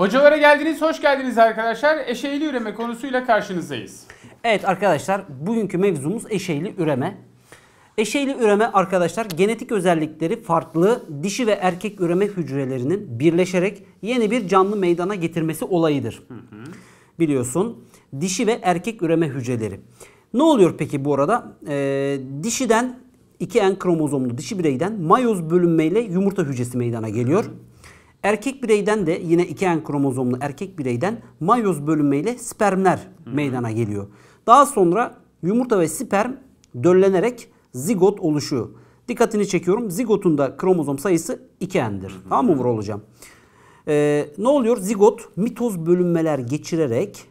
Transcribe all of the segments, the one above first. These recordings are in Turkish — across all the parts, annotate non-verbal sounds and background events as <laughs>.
Hocalara geldiniz, hoş geldiniz arkadaşlar. Eşeğli üreme konusuyla karşınızdayız. Evet arkadaşlar, bugünkü mevzumuz eşeğli üreme. Eşeğli üreme arkadaşlar genetik özellikleri farklı dişi ve erkek üreme hücrelerinin birleşerek yeni bir canlı meydana getirmesi olayıdır. Hı hı. Biliyorsun dişi ve erkek üreme hücreleri. Ne oluyor peki bu arada? Ee, dişiden 2N kromozomlu dişi bireyden mayoz bölünmeyle yumurta hücresi meydana geliyor. Hı hı. Erkek bireyden de yine iki en kromozomlu erkek bireyden mayoz bölünmeyle spermler Hı-hı. Hmm. meydana geliyor. Daha sonra yumurta ve sperm döllenerek zigot oluşuyor. Dikkatini çekiyorum. Zigotun da kromozom sayısı 2 endir hmm. Tamam mı Vural hocam? Ee, ne oluyor? Zigot mitoz bölünmeler geçirerek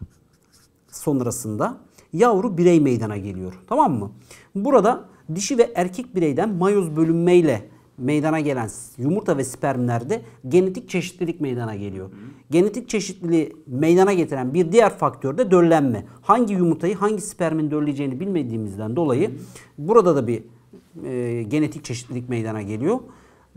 sonrasında yavru birey meydana geliyor. Tamam mı? Burada dişi ve erkek bireyden mayoz bölünmeyle meydana gelen yumurta ve spermlerde genetik çeşitlilik meydana geliyor. Genetik çeşitliliği meydana getiren bir diğer faktör de döllenme. Hangi yumurtayı hangi spermin dölleyeceğini bilmediğimizden dolayı burada da bir e, genetik çeşitlilik meydana geliyor.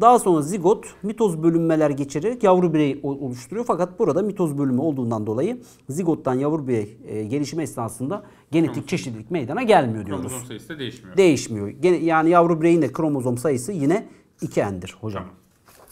Daha sonra zigot mitoz bölünmeler geçirerek yavru bireyi oluşturuyor. Fakat burada mitoz bölümü olduğundan dolayı zigottan yavru birey e, gelişimi esnasında genetik kromozom. çeşitlilik meydana gelmiyor diyoruz. Kromozom sayısı da değişmiyor. Değişmiyor. yani yavru bireyin de kromozom sayısı yine 2 endir hocam. Tamam.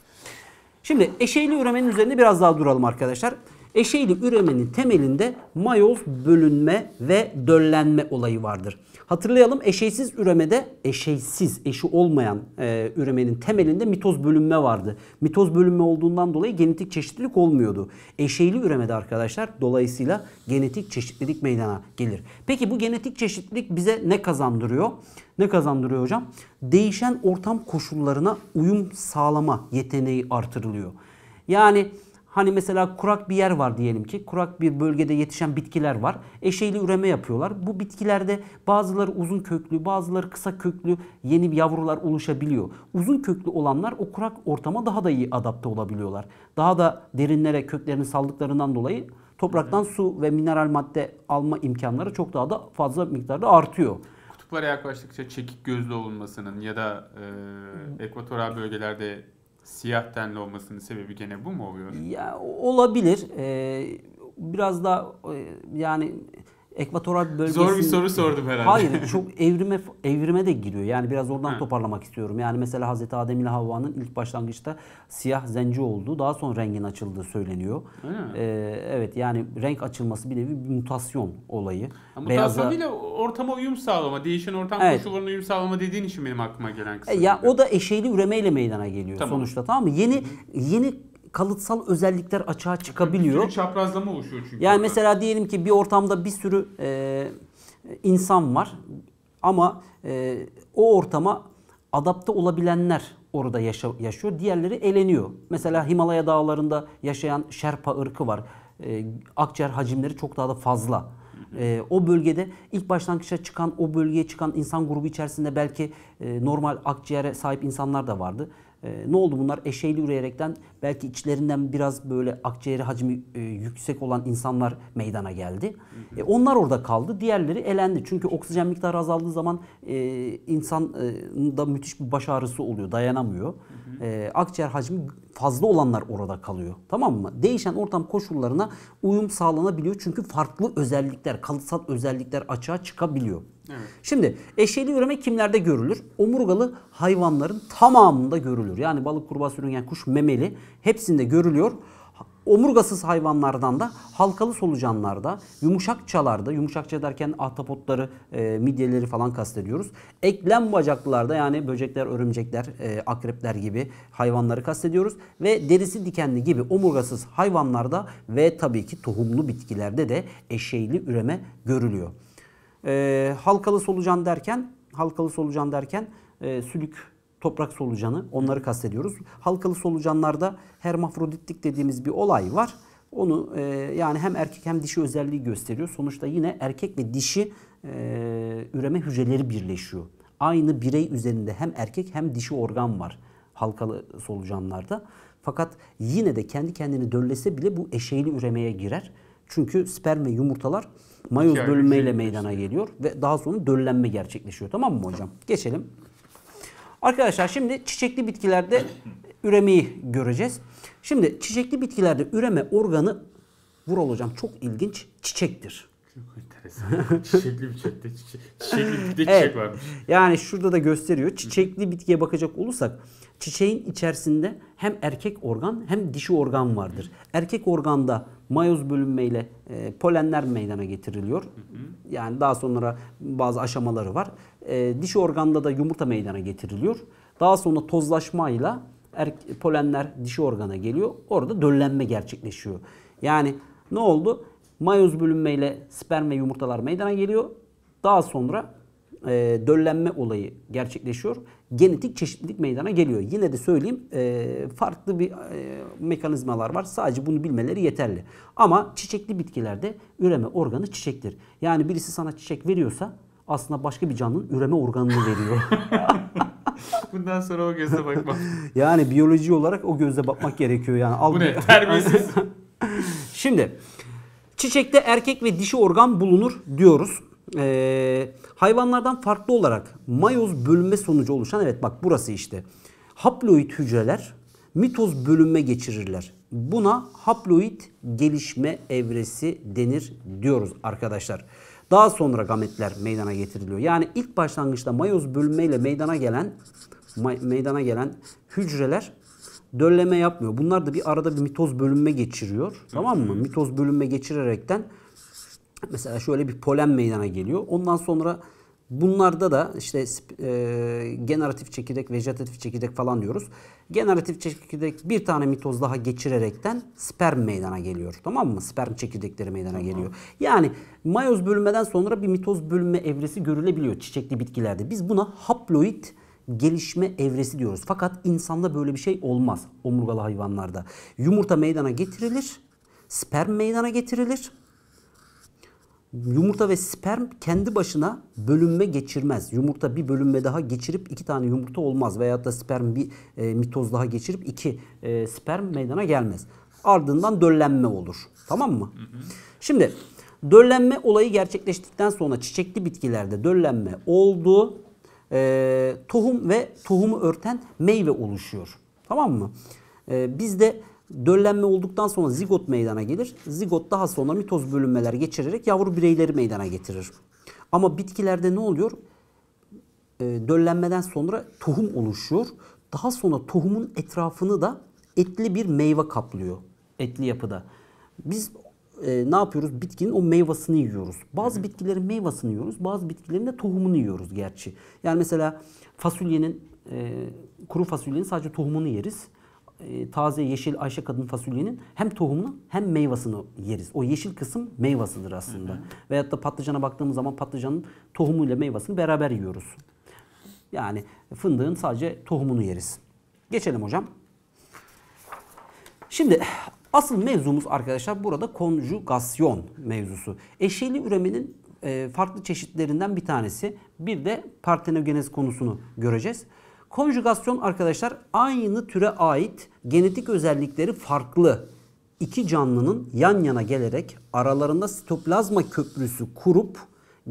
Şimdi eşeğli üremenin üzerinde biraz daha duralım arkadaşlar. Eşeyli üremenin temelinde mayoz bölünme ve döllenme olayı vardır. Hatırlayalım eşeysiz üremede eşeysiz, eşi olmayan e, üremenin temelinde mitoz bölünme vardı. Mitoz bölünme olduğundan dolayı genetik çeşitlilik olmuyordu. Eşeyli üremede arkadaşlar dolayısıyla genetik çeşitlilik meydana gelir. Peki bu genetik çeşitlilik bize ne kazandırıyor? Ne kazandırıyor hocam? Değişen ortam koşullarına uyum sağlama yeteneği artırılıyor. Yani Hani mesela kurak bir yer var diyelim ki. Kurak bir bölgede yetişen bitkiler var. eşeyli üreme yapıyorlar. Bu bitkilerde bazıları uzun köklü, bazıları kısa köklü yeni yavrular oluşabiliyor. Uzun köklü olanlar o kurak ortama daha da iyi adapte olabiliyorlar. Daha da derinlere köklerini saldıklarından dolayı topraktan su ve mineral madde alma imkanları çok daha da fazla miktarda artıyor kutuplara yaklaştıkça çekik gözlü olmasının ya da e, ekvatoral bölgelerde Siyah tenli olmasının sebebi gene bu mu oluyor? Ya olabilir. Ee, biraz da e, yani ekvatoral bölgesi... Zor bir soru sordum herhalde. Hayır çok evrime evrime de giriyor. Yani biraz oradan toparlamak istiyorum. Yani mesela Hazreti Adem ile Havva'nın ilk başlangıçta siyah zenci olduğu daha sonra rengin açıldığı söyleniyor. Ee, evet yani renk açılması bir nevi bir mutasyon olayı. Ha, mutasyonuyla Beyaza... ortama uyum sağlama, değişen ortam evet. koşullarına uyum sağlama dediğin için benim aklıma gelen e, kısım. ya o da eşeğli üremeyle meydana geliyor tamam. sonuçta tamam mı? Yeni Hı-hı. yeni kalıtsal özellikler açığa çıkabiliyor. Bir çaprazlama oluşuyor çünkü. Yani mesela diyelim ki bir ortamda bir sürü e, insan var ama e, o ortama adapte olabilenler orada yaşa, yaşıyor. Diğerleri eleniyor. Mesela Himalaya dağlarında yaşayan Şerpa ırkı var. E, akciğer hacimleri çok daha da fazla. E, o bölgede ilk başlangıçta çıkan, o bölgeye çıkan insan grubu içerisinde belki e, normal akciğere sahip insanlar da vardı. E, ne oldu bunlar? Eşeğli üreyerekten belki içlerinden biraz böyle akciğeri hacmi e, yüksek olan insanlar meydana geldi. E, onlar orada kaldı. Diğerleri elendi. Çünkü oksijen miktarı azaldığı zaman e, insan e, da müthiş bir baş ağrısı oluyor. Dayanamıyor. E, akciğer hacmi fazla olanlar orada kalıyor. Tamam mı? Değişen ortam koşullarına uyum sağlanabiliyor. Çünkü farklı özellikler, kalıtsal özellikler açığa çıkabiliyor. Evet. Şimdi eşeğli üreme kimlerde görülür? Omurgalı hayvanların tamamında görülür. Yani balık, kurbağa, sürüngen, kuş, memeli hepsinde görülüyor. Omurgasız hayvanlardan da halkalı solucanlarda, yumuşakçalarda, yumuşakça derken ahtapotları, e, midyeleri falan kastediyoruz. Eklem bacaklılarda yani böcekler, örümcekler, e, akrepler gibi hayvanları kastediyoruz. Ve derisi dikenli gibi omurgasız hayvanlarda ve tabii ki tohumlu bitkilerde de eşeğli üreme görülüyor. E, halkalı solucan derken halkalı solucan derken e, sülük toprak solucanı onları kastediyoruz. Halkalı solucanlarda hermafroditlik dediğimiz bir olay var. Onu e, yani hem erkek hem dişi özelliği gösteriyor. Sonuçta yine erkek ve dişi e, üreme hücreleri birleşiyor. Aynı birey üzerinde hem erkek hem dişi organ var halkalı solucanlarda. Fakat yine de kendi kendini döllese bile bu eşeğli üremeye girer. Çünkü sperm ve yumurtalar mayoz bölünmeyle meydana geliyor ve daha sonra döllenme gerçekleşiyor. Tamam mı hocam? Geçelim. Arkadaşlar şimdi çiçekli bitkilerde üremeyi göreceğiz. Şimdi çiçekli bitkilerde üreme organı Vural hocam çok ilginç çiçektir. Çiçekli bir chatte çiçekli bitkide evet. çiçek varmış. Yani şurada da gösteriyor. Çiçekli bitkiye bakacak olursak çiçeğin içerisinde hem erkek organ hem dişi organ vardır. Erkek organda mayoz bölünmeyle e, polenler meydana getiriliyor. Yani daha sonra bazı aşamaları var. E, dişi organda da yumurta meydana getiriliyor. Daha sonra tozlaşmayla er, polenler dişi organa geliyor. Orada döllenme gerçekleşiyor. Yani ne oldu? Mayoz bölünmeyle sperm ve yumurtalar meydana geliyor. Daha sonra e, döllenme olayı gerçekleşiyor. Genetik çeşitlilik meydana geliyor. Yine de söyleyeyim e, farklı bir e, mekanizmalar var. Sadece bunu bilmeleri yeterli. Ama çiçekli bitkilerde üreme organı çiçektir. Yani birisi sana çiçek veriyorsa aslında başka bir canlının üreme organını veriyor. <laughs> Bundan sonra o gözle bakmak. <laughs> yani biyoloji olarak o gözle bakmak gerekiyor yani. Al Bu ne? Terbiyesiz. <laughs> Şimdi Çiçekte erkek ve dişi organ bulunur diyoruz. Ee, hayvanlardan farklı olarak mayoz bölünme sonucu oluşan evet bak burası işte. Haploid hücreler mitoz bölünme geçirirler. Buna haploid gelişme evresi denir diyoruz arkadaşlar. Daha sonra gametler meydana getiriliyor. Yani ilk başlangıçta mayoz bölünmeyle meydana gelen meydana gelen hücreler dölleme yapmıyor. Bunlar da bir arada bir mitoz bölünme geçiriyor. Tamam mı? Mitoz bölünme geçirerekten mesela şöyle bir polen meydana geliyor. Ondan sonra bunlarda da işte e, generatif çekirdek, vejetatif çekirdek falan diyoruz. Generatif çekirdek bir tane mitoz daha geçirerekten sperm meydana geliyor. Tamam mı? Sperm çekirdekleri meydana tamam. geliyor. Yani mayoz bölünmeden sonra bir mitoz bölünme evresi görülebiliyor çiçekli bitkilerde. Biz buna haploid gelişme evresi diyoruz. Fakat insanda böyle bir şey olmaz omurgalı hayvanlarda. Yumurta meydana getirilir, sperm meydana getirilir. Yumurta ve sperm kendi başına bölünme geçirmez. Yumurta bir bölünme daha geçirip iki tane yumurta olmaz. Veyahut da sperm bir e, mitoz daha geçirip iki e, sperm meydana gelmez. Ardından döllenme olur. Tamam mı? Hı hı. Şimdi döllenme olayı gerçekleştikten sonra çiçekli bitkilerde döllenme oldu e, tohum ve tohumu örten meyve oluşuyor. Tamam mı? E, bizde döllenme olduktan sonra zigot meydana gelir. Zigot daha sonra mitoz bölünmeler geçirerek yavru bireyleri meydana getirir. Ama bitkilerde ne oluyor? E, döllenmeden sonra tohum oluşuyor. Daha sonra tohumun etrafını da etli bir meyve kaplıyor. Etli yapıda. Biz e, ne yapıyoruz? Bitkinin o meyvasını yiyoruz. Bazı hı bitkilerin meyvasını yiyoruz, bazı bitkilerin de tohumunu yiyoruz gerçi. Yani mesela fasulyenin, e, kuru fasulyenin sadece tohumunu yeriz. E, taze yeşil Ayşe Kadın fasulyenin hem tohumunu hem meyvasını yeriz. O yeşil kısım meyvasıdır aslında. Hı-hı. Veyahut da patlıcana baktığımız zaman patlıcanın tohumuyla meyvasını beraber yiyoruz. Yani fındığın sadece tohumunu yeriz. Geçelim hocam. Şimdi Asıl mevzumuz arkadaşlar burada konjugasyon mevzusu. eşeli üremenin e, farklı çeşitlerinden bir tanesi. Bir de partenogenez konusunu göreceğiz. Konjugasyon arkadaşlar aynı türe ait genetik özellikleri farklı iki canlının yan yana gelerek aralarında sitoplazma köprüsü kurup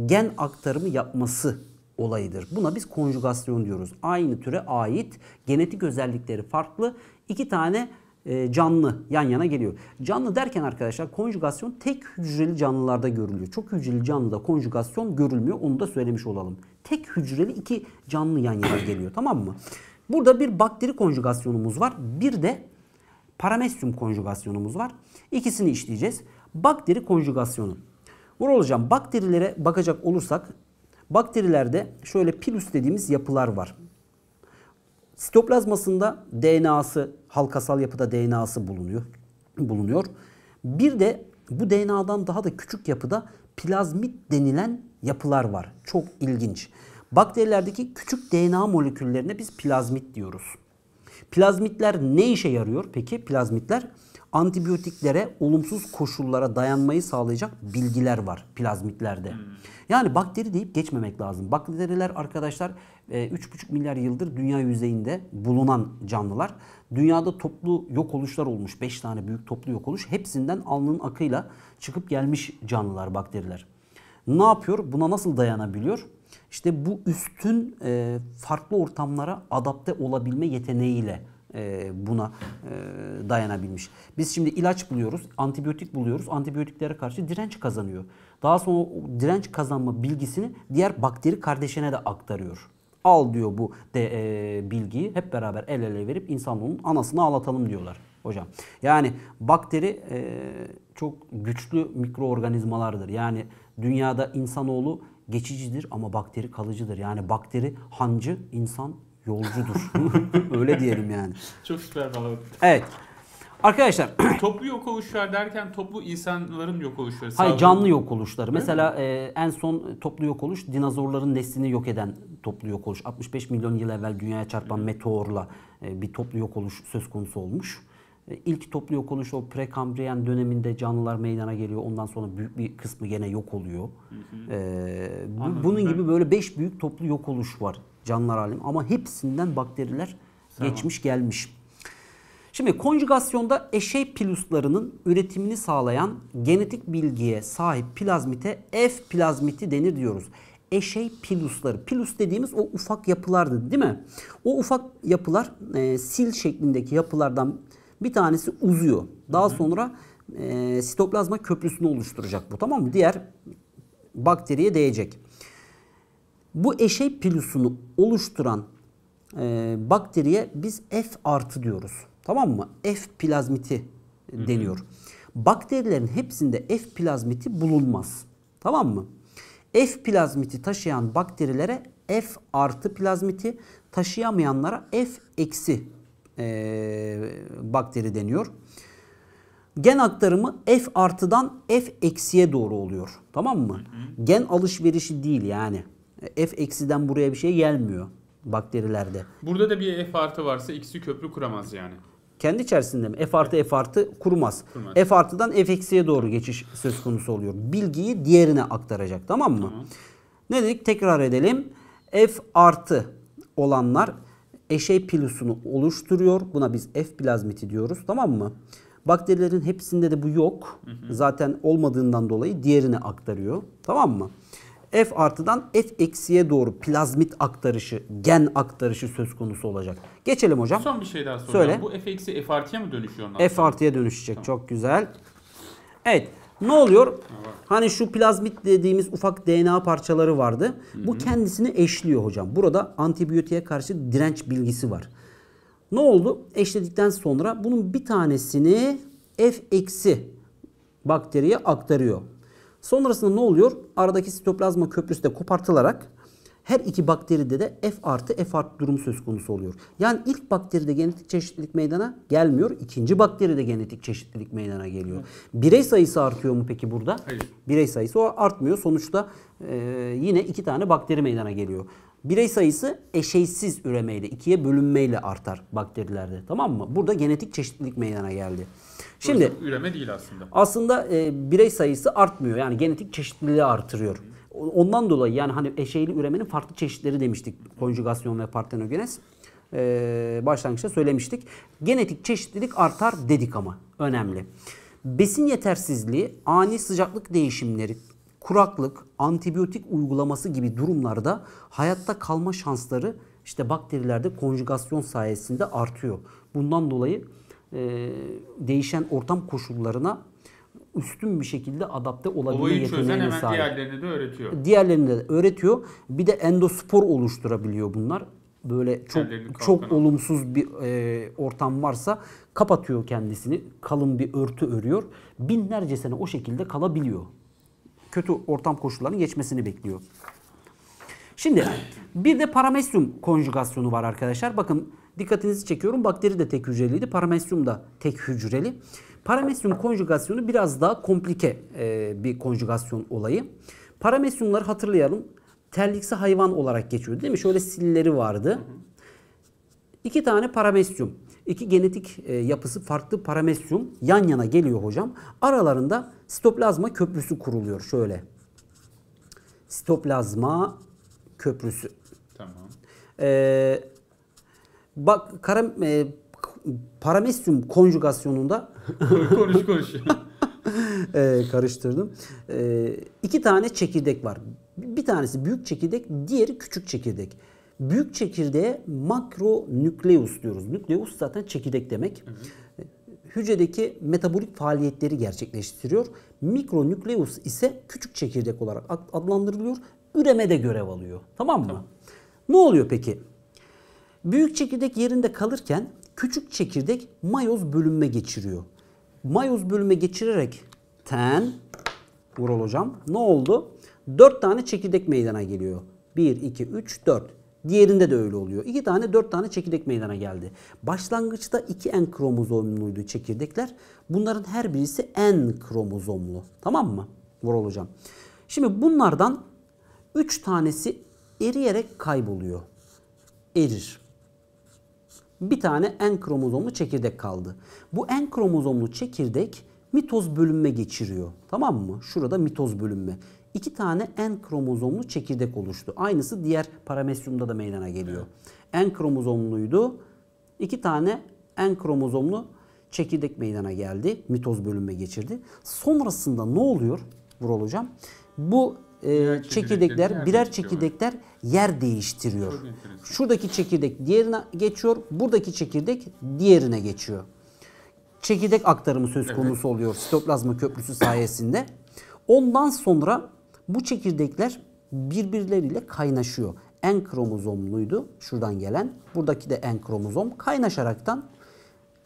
gen aktarımı yapması olayıdır. Buna biz konjugasyon diyoruz. Aynı türe ait genetik özellikleri farklı iki tane e, canlı yan yana geliyor. Canlı derken arkadaşlar konjugasyon tek hücreli canlılarda görülüyor. Çok hücreli canlıda konjugasyon görülmüyor. Onu da söylemiş olalım. Tek hücreli iki canlı yan yana geliyor tamam mı? Burada bir bakteri konjugasyonumuz var. Bir de paramesyum konjugasyonumuz var. İkisini işleyeceğiz. Bakteri konjugasyonu. Vur hocam bakterilere bakacak olursak bakterilerde şöyle pilus dediğimiz yapılar var. Sitoplazmasında DNA'sı, halkasal yapıda DNA'sı bulunuyor. bulunuyor. Bir de bu DNA'dan daha da küçük yapıda plazmit denilen yapılar var. Çok ilginç. Bakterilerdeki küçük DNA moleküllerine biz plazmit diyoruz. Plazmitler ne işe yarıyor peki? Plazmitler antibiyotiklere olumsuz koşullara dayanmayı sağlayacak bilgiler var plazmitlerde. Hmm. Yani bakteri deyip geçmemek lazım. Bakteriler arkadaşlar 3,5 e, milyar yıldır dünya yüzeyinde bulunan canlılar. Dünyada toplu yok oluşlar olmuş. 5 tane büyük toplu yok oluş. Hepsinden alnının akıyla çıkıp gelmiş canlılar bakteriler. Ne yapıyor? Buna nasıl dayanabiliyor? İşte bu üstün e, farklı ortamlara adapte olabilme yeteneğiyle e, buna e, dayanabilmiş. Biz şimdi ilaç buluyoruz, antibiyotik buluyoruz. Antibiyotiklere karşı direnç kazanıyor. Daha sonra o direnç kazanma bilgisini diğer bakteri kardeşine de aktarıyor. Al diyor bu de, e, bilgiyi hep beraber el ele verip insanlığın anasını ağlatalım diyorlar hocam. Yani bakteri e, çok güçlü mikroorganizmalardır. Yani dünyada insanoğlu geçicidir ama bakteri kalıcıdır. Yani bakteri hancı, insan yolcudur. <laughs> Öyle diyelim yani. Çok süper kalabalık. Evet. Arkadaşlar. <clears throat> toplu yok oluşlar derken toplu insanların yok oluşları. Hayır canlı yok oluşları. Mesela e, en son toplu yok oluş dinozorların neslini yok eden toplu yok oluş. 65 milyon yıl evvel dünyaya çarpan meteorla e, bir toplu yok oluş söz konusu olmuş. E, ilk toplu yok oluş o prekambriyen döneminde canlılar meydana geliyor. Ondan sonra büyük bir kısmı gene yok oluyor. E, bu, bunun gibi böyle 5 büyük toplu yok oluş var canlılar alemi ama hepsinden bakteriler tamam. geçmiş gelmiş. Şimdi konjugasyonda eşey piluslarının üretimini sağlayan genetik bilgiye sahip plazmite F plazmiti denir diyoruz. Eşey pilusları. Pilus dediğimiz o ufak yapılardı değil mi? O ufak yapılar e, sil şeklindeki yapılardan bir tanesi uzuyor. Daha sonra e, sitoplazma köprüsünü oluşturacak bu tamam mı? Diğer bakteriye değecek. Bu eşey pilüsünü oluşturan e, bakteriye biz F artı diyoruz. Tamam mı? F plazmiti deniyor. Hı hı. Bakterilerin hepsinde F plazmiti bulunmaz. Tamam mı? F plazmiti taşıyan bakterilere F artı plazmiti, taşıyamayanlara F eksi e, bakteri deniyor. Gen aktarımı F artıdan F eksiye doğru oluyor. Tamam mı? Hı hı. Gen alışverişi değil yani. F eksiden buraya bir şey gelmiyor bakterilerde. Burada da bir F artı varsa ikisi köprü kuramaz yani. Kendi içerisinde mi? F artı F artı kurmaz. kurmaz. F artıdan F eksiye doğru geçiş söz konusu oluyor. Bilgiyi diğerine aktaracak tamam mı? Tamam. Ne dedik? Tekrar edelim. F artı olanlar eşey pilusunu oluşturuyor. Buna biz F plazmiti diyoruz tamam mı? Bakterilerin hepsinde de bu yok. Hı hı. Zaten olmadığından dolayı diğerine aktarıyor. Tamam mı? F artıdan F eksiye doğru plazmit aktarışı, gen aktarışı söz konusu olacak. Geçelim hocam. Son bir şey daha soracağım. Söyle. Bu F eksi F artıya mı dönüşüyor? Ondan F artıya dönüşecek. Tamam. Çok güzel. Evet. Ne oluyor? Hani şu plazmit dediğimiz ufak DNA parçaları vardı. Hı -hı. Bu kendisini eşliyor hocam. Burada antibiyotiğe karşı direnç bilgisi var. Ne oldu? Eşledikten sonra bunun bir tanesini F eksi bakteriye aktarıyor. Sonrasında ne oluyor? Aradaki sitoplazma köprüsü de kopartılarak her iki bakteride de F artı F artı durumu söz konusu oluyor. Yani ilk bakteride genetik çeşitlilik meydana gelmiyor. ikinci bakteride genetik çeşitlilik meydana geliyor. Birey sayısı artıyor mu peki burada? Hayır. Birey sayısı o artmıyor. Sonuçta e, yine iki tane bakteri meydana geliyor. Birey sayısı eşeysiz üremeyle, ikiye bölünmeyle artar bakterilerde. Tamam mı? Burada genetik çeşitlilik meydana geldi. Şimdi üreme değil aslında. Aslında e, birey sayısı artmıyor. Yani genetik çeşitliliği artırıyor. Ondan dolayı yani hani eşeyli üremenin farklı çeşitleri demiştik. Konjugasyon ve partenogenez. Ee, başlangıçta söylemiştik. Genetik çeşitlilik artar dedik ama önemli. Besin yetersizliği, ani sıcaklık değişimleri, kuraklık, antibiyotik uygulaması gibi durumlarda hayatta kalma şansları işte bakterilerde konjugasyon sayesinde artıyor. Bundan dolayı e, değişen ortam koşullarına üstün bir şekilde adapte olabilme Olayı yeteneğine sahip. diğerlerini de öğretiyor. Diğerlerini de öğretiyor. Bir de endospor oluşturabiliyor bunlar. Böyle çok çok olumsuz bir e, ortam varsa kapatıyor kendisini. Kalın bir örtü örüyor. Binlerce sene o şekilde kalabiliyor kötü ortam koşullarının geçmesini bekliyor. Şimdi bir de paramesyum konjugasyonu var arkadaşlar. Bakın dikkatinizi çekiyorum. Bakteri de tek hücreliydi. Paramesyum da tek hücreli. Paramesyum konjugasyonu biraz daha komplike e, bir konjugasyon olayı. Paramesyumları hatırlayalım. Terliksi hayvan olarak geçiyordu değil mi? Şöyle silleri vardı. İki tane paramesyum. İki genetik e, yapısı farklı paramesyum yan yana geliyor hocam. Aralarında sitoplazma köprüsü kuruluyor şöyle. Sitoplazma köprüsü. Tamam. Ee, bak kara, e, paramesyum konjugasyonunda <laughs> konuş konuş. <laughs> e, karıştırdım. E, iki tane çekirdek var. Bir tanesi büyük çekirdek, diğeri küçük çekirdek. Büyük çekirdeğe makro nükleus diyoruz. Nükleus zaten çekirdek demek. Hı hı. Hücredeki metabolik faaliyetleri gerçekleştiriyor. Mikro nükleus ise küçük çekirdek olarak adlandırılıyor. Üremede görev alıyor. Tamam mı? Tamam. Ne oluyor peki? Büyük çekirdek yerinde kalırken küçük çekirdek mayoz bölünme geçiriyor. Mayoz bölünme geçirerek ten Vural hocam ne oldu? 4 tane çekirdek meydana geliyor. 1, 2, 3, 4. Diğerinde de öyle oluyor. İki tane dört tane çekirdek meydana geldi. Başlangıçta iki n kromozomluydu çekirdekler. Bunların her birisi n kromozomlu. Tamam mı? Vural hocam. Şimdi bunlardan üç tanesi eriyerek kayboluyor. Erir. Bir tane n kromozomlu çekirdek kaldı. Bu n kromozomlu çekirdek mitoz bölünme geçiriyor. Tamam mı? Şurada mitoz bölünme iki tane en kromozomlu çekirdek oluştu. Aynısı diğer paramesyumda da meydana geliyor. En kromozomluydu. İki tane en kromozomlu çekirdek meydana geldi. Mitoz bölünme geçirdi. Sonrasında ne oluyor Vural Hocam? Bu e, çekirdekler, birer çekirdekler yer değiştiriyor. Şuradaki çekirdek diğerine geçiyor, buradaki çekirdek diğerine geçiyor. Çekirdek aktarımı söz konusu oluyor sitoplazma köprüsü sayesinde. Ondan sonra bu çekirdekler birbirleriyle kaynaşıyor. En kromozomluydu şuradan gelen. Buradaki de en kromozom. Kaynaşaraktan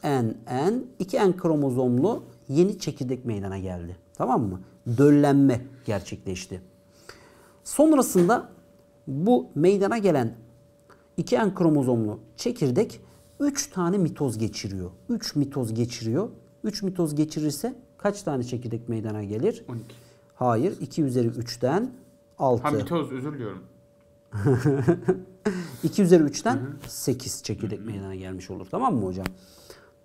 en en iki en kromozomlu yeni çekirdek meydana geldi. Tamam mı? Döllenme gerçekleşti. Sonrasında bu meydana gelen iki en kromozomlu çekirdek 3 tane mitoz geçiriyor. 3 mitoz geçiriyor. 3 mitoz geçirirse kaç tane çekirdek meydana gelir? 12. Hayır. 2 üzeri 3'ten 6. Ha mitoz özür diliyorum. 2 <laughs> üzeri 3'ten 8 çekirdek meydana gelmiş olur. Tamam mı hocam?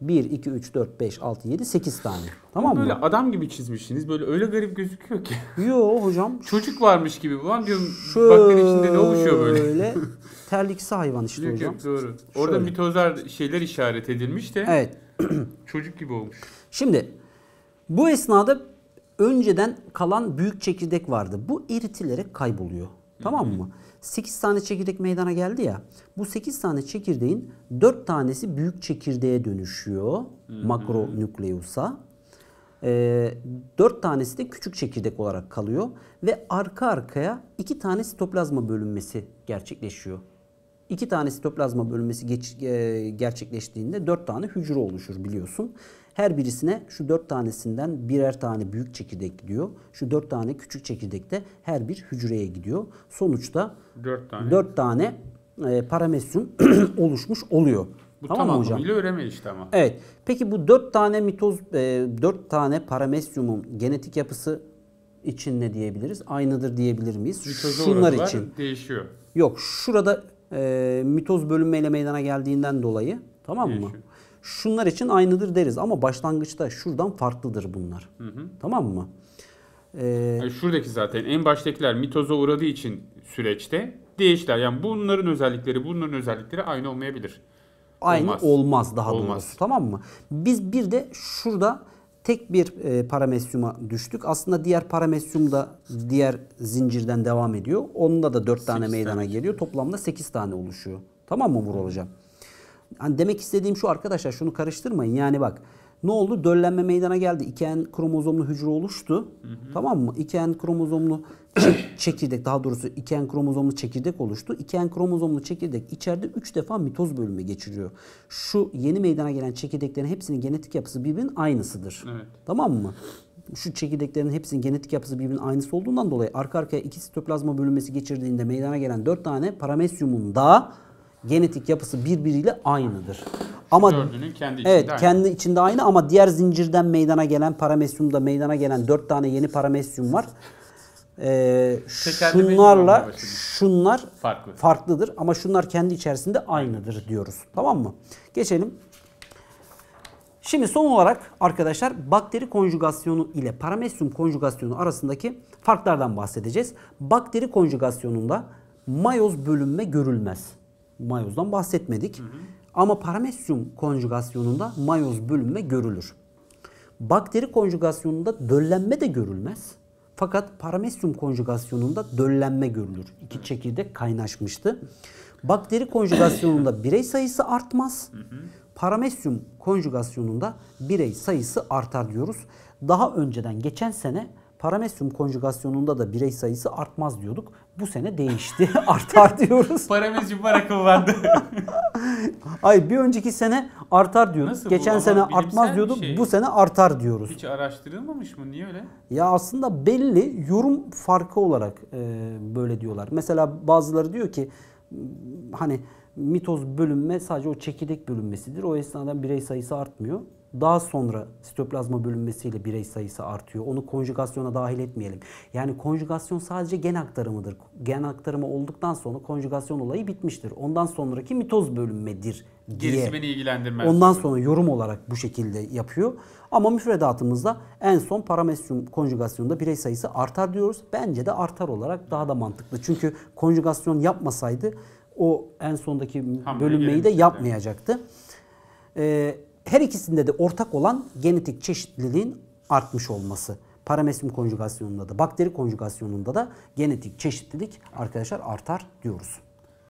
1, 2, 3, 4, 5, 6, 7, 8 tane. Tamam mı? Böyle adam gibi çizmişsiniz. Böyle öyle garip gözüküyor ki. <laughs> Yo hocam. Çocuk varmış gibi. Ulan diyorum bakteri içinde ne oluşuyor böyle? Böyle <laughs> terliksi hayvan işte Yok, hocam. Yok, doğru. Orada Şöyle. mitozlar şeyler işaret edilmiş de. Evet. <clears throat> çocuk gibi olmuş. Şimdi bu esnada önceden kalan büyük çekirdek vardı. Bu eritilerek kayboluyor. Tamam mı? 8 tane çekirdek meydana geldi ya. Bu 8 tane çekirdeğin 4 tanesi büyük çekirdeğe dönüşüyor. Makronükleusa. E, ee, 4 tanesi de küçük çekirdek olarak kalıyor. Ve arka arkaya 2 tane sitoplazma bölünmesi gerçekleşiyor. 2 tane sitoplazma bölünmesi geç, e, gerçekleştiğinde 4 tane hücre oluşur biliyorsun. Her birisine şu dört tanesinden birer tane büyük çekirdek gidiyor. Şu dört tane küçük çekirdek de her bir hücreye gidiyor. Sonuçta dört tane, dört tane e, paramesyum <clears throat> oluşmuş oluyor. Bu tamam tam hocam? üreme işte ama. Evet. Peki bu dört tane mitoz, e, dört tane paramesyumun genetik yapısı için ne diyebiliriz? Aynıdır diyebilir miyiz? Mitoza Şunlar için. değişiyor. Yok şurada e, mitoz bölünmeyle meydana geldiğinden dolayı tamam değişiyor. mı? şunlar için aynıdır deriz ama başlangıçta şuradan farklıdır bunlar. Hı hı. Tamam mı? Ee, yani şuradaki zaten en baştakiler mitoza uğradığı için süreçte değişler. Yani bunların özellikleri, bunların özellikleri aynı olmayabilir. Aynı olmaz, olmaz daha olmaz. doğrusu tamam mı? Biz bir de şurada tek bir e, paramesyuma düştük. Aslında diğer paramesyum da diğer zincirden devam ediyor. Onda da 4 tane meydana tane. geliyor. Toplamda 8 tane oluşuyor. Tamam mı Vur hocam? Hani demek istediğim şu arkadaşlar şunu karıştırmayın. Yani bak ne oldu? Döllenme meydana geldi. İki en kromozomlu hücre oluştu. Hı hı. Tamam mı? İki en kromozomlu <coughs> çekirdek daha doğrusu iki en kromozomlu çekirdek oluştu. İki en kromozomlu çekirdek içeride 3 defa mitoz bölümü geçiriyor. Şu yeni meydana gelen çekirdeklerin hepsinin genetik yapısı birbirinin aynısıdır. Evet. Tamam mı? Şu çekirdeklerin hepsinin genetik yapısı birbirinin aynısı olduğundan dolayı arka arkaya iki sitoplazma bölünmesi geçirdiğinde meydana gelen 4 tane paramesyumun da genetik yapısı birbiriyle aynıdır. Ama dördünün kendi içinde Evet, aynı. kendi içinde aynı ama diğer zincirden meydana gelen paramesyumda meydana gelen dört tane yeni paramesyum var. Ee, şunlarla şunlar Farklı. farklıdır ama şunlar kendi içerisinde aynıdır diyoruz. Tamam mı? Geçelim. Şimdi son olarak arkadaşlar bakteri konjugasyonu ile paramesyum konjugasyonu arasındaki farklardan bahsedeceğiz. Bakteri konjugasyonunda mayoz bölünme görülmez mayozdan bahsetmedik. Hı hı. Ama paramesyum konjugasyonunda mayoz bölünme görülür. Bakteri konjugasyonunda döllenme de görülmez. Fakat paramesyum konjugasyonunda döllenme görülür. İki çekirdek kaynaşmıştı. Bakteri konjugasyonunda <coughs> birey sayısı artmaz. Paramesyum konjugasyonunda birey sayısı artar diyoruz. Daha önceden geçen sene paramesyum konjugasyonunda da birey sayısı artmaz diyorduk bu sene değişti. <laughs> artar diyoruz. <laughs> Paramız para kullandı. Hayır <laughs> bir önceki sene artar diyorduk. Nasıl Geçen bu? sene Ama artmaz bilimsel diyorduk. şey. Bu sene artar diyoruz. Hiç araştırılmamış mı? Niye öyle? Ya aslında belli yorum farkı olarak e, böyle diyorlar. Mesela bazıları diyor ki hani mitoz bölünme sadece o çekirdek bölünmesidir. O esnada birey sayısı artmıyor. Daha sonra sitoplazma bölünmesiyle birey sayısı artıyor. Onu konjugasyona dahil etmeyelim. Yani konjugasyon sadece gen aktarımıdır. Gen aktarımı olduktan sonra konjugasyon olayı bitmiştir. Ondan sonraki mitoz bölünmedir diye. Gerisi beni ilgilendirmez. Ondan sonra yorum olarak bu şekilde yapıyor. Ama müfredatımızda en son paramesyum konjugasyonunda birey sayısı artar diyoruz. Bence de artar olarak daha da mantıklı. Çünkü konjugasyon yapmasaydı o en sondaki bölünmeyi de yapmayacaktı. Ee, her ikisinde de ortak olan genetik çeşitliliğin artmış olması. Paramesyum konjugasyonunda da bakteri konjugasyonunda da genetik çeşitlilik arkadaşlar artar diyoruz.